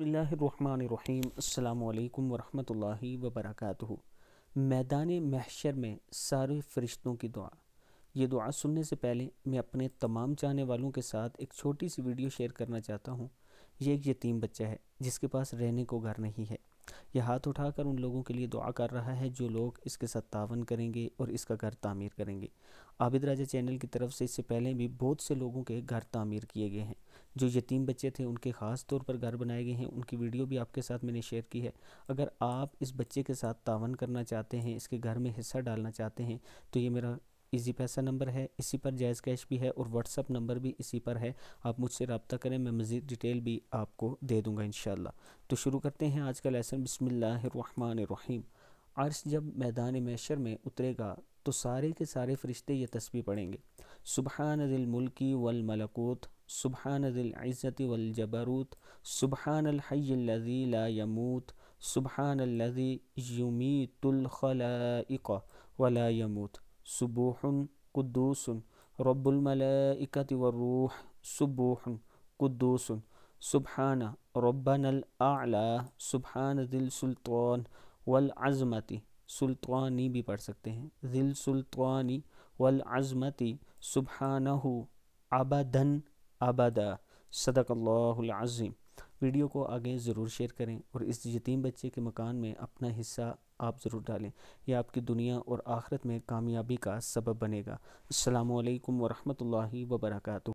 بسم اللہ الرحمن الرحیم السلام علیکم ورحمۃ اللہ وبرکاتہ میدان محشر میں سارے فرشتوں کی دعا یہ دعا سننے سے پہلے میں اپنے تمام جانے والوں کے ساتھ ایک چھوٹی سی ویڈیو شیئر کرنا چاہتا ہوں یہ ایک یتیم بچہ ہے جس کے پاس رہنے کو گھر نہیں ہے یہ ہاتھ اٹھا کر ان لوگوں کے لیے دعا کر رہا ہے جو لوگ اس کے ساتھ تعاون کریں گے اور اس کا گھر تعمیر کریں گے عابد راجہ چینل کی طرف سے اس سے پہلے بھی بہت سے لوگوں کے گھر تعمیر کیے گئے ہیں جو یتیم بچے تھے ان کے خاص طور پر گھر بنائے گئے ہیں ان کی ویڈیو بھی آپ کے ساتھ میں نے شیئر کی ہے اگر آپ اس بچے کے ساتھ تعاون کرنا چاہتے ہیں اس کے گھر میں حصہ ڈالنا چاہتے ہیں تو یہ میرا ایزی پیسہ نمبر ہے اسی پر جائز کیش بھی ہے اور واٹس اپ نمبر بھی اسی پر ہے آپ مجھ سے رابطہ کریں میں مزید ڈیٹیل بھی آپ کو دے دوں گا انشاءاللہ تو شروع کرتے ہیں آج کا لیسن بسم اللہ الرحمن الرحیم عرص جب میدان محشر میں اترے گا تو سارے کے سارے فرشتے یہ تسبیح پڑھیں گے سبحان ذی الملکی والملکوت سبحان ذی العزت والجبروت سبحان الحی لا یموت سبحان اللذی یمیت الخلائق ولا یموت سبوح قدوس رب الملائکت والروح سبوح قدوس سبحان ربنا الاعلى سبحان ذی السلطان والعظمتی سلطوانی بھی پڑھ سکتے ہیں ذل سلطوانی والعظمتی سبحانہ عبدن عبدا صدق اللہ العظیم ویڈیو کو آگے ضرور شیئر کریں اور اس یتیم بچے کے مکان میں اپنا حصہ آپ ضرور ڈالیں یہ آپ کی دنیا اور آخرت میں کامیابی کا سبب بنے گا السلام علیکم ورحمۃ اللہ وبرکاتہ